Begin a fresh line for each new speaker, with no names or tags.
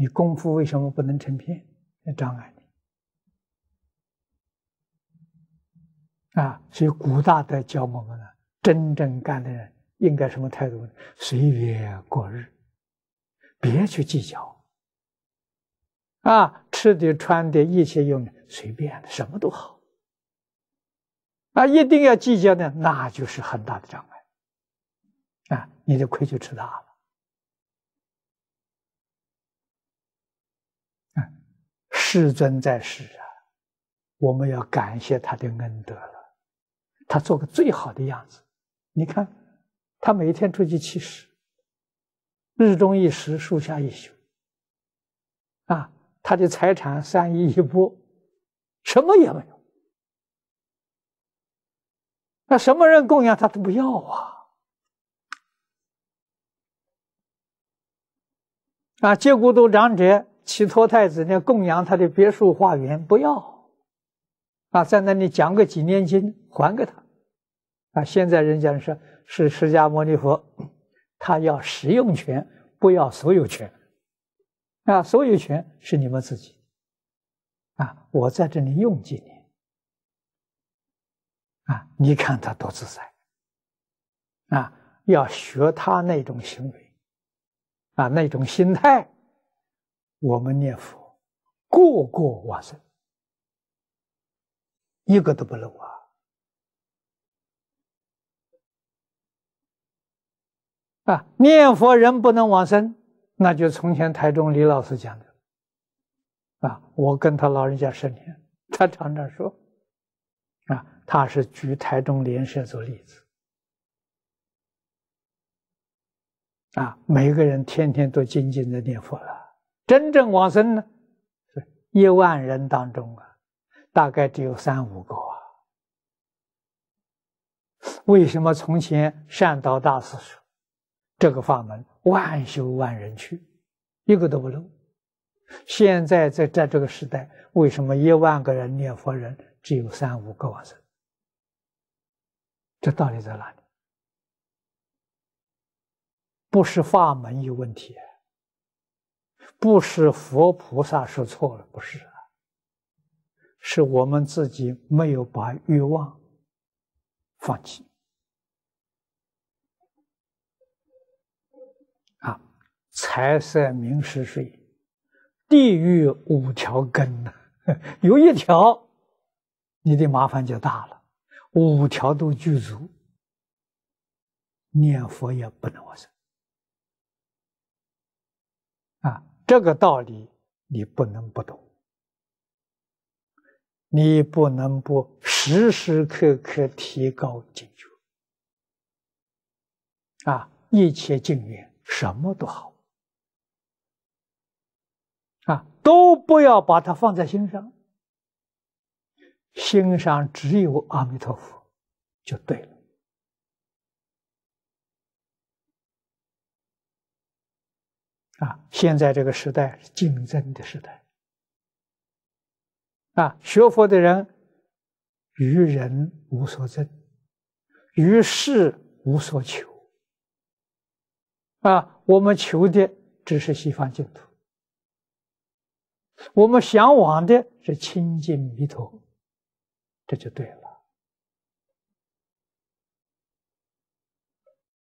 你功夫为什么不能成片？那障碍你啊！所以古大在教我们呢，真正干的人应该什么态度？呢？随缘过日，别去计较啊！吃的穿的一切用的，随便的什么都好啊！一定要计较呢，那就是很大的障碍啊！你的亏就吃大了。世尊在世啊，我们要感谢他的恩德了。他做个最好的样子，你看，他每天出去乞食，日中一时，树下一宿。啊，他的财产三亿一波，什么也没有。那什么人供养他都不要啊！啊，结果都长者。乞托太子，呢供养他的别墅花园，不要，啊，在那里讲个几年经，还给他，啊，现在人讲说是释迦牟尼佛，他要使用权，不要所有权，啊，所有权是你们自己，啊，我在这里用几年，啊，你看他多自在，啊，要学他那种行为，啊，那种心态。我们念佛，个个往生，一个都不能忘。啊！啊，念佛人不能往生，那就从前台中李老师讲的啊。我跟他老人家十年，他常常说，啊，他是举台中莲社做例子，啊，每个人天天都静静的念佛了。真正往生呢，一万人当中啊，大概只有三五个。啊。为什么从前善导大师说这个法门万修万人去，一个都不漏？现在在在这个时代，为什么一万个人念佛人只有三五个往生？这道理在哪里？不是法门有问题。不是佛菩萨说错了，不是，是我们自己没有把欲望放弃啊！财色名食睡，地狱五条根呐，有一条，你的麻烦就大了。五条都具足，念佛也不能往生。这个道理你不能不懂，你不能不时时刻刻提高警觉，啊，一切境缘什么都好，啊，都不要把它放在心上，心上只有阿弥陀佛，就对了。啊，现在这个时代是竞争的时代。啊，学佛的人于人无所争，于事无所求。啊，我们求的只是西方净土，我们向往的是清净弥陀，这就对了。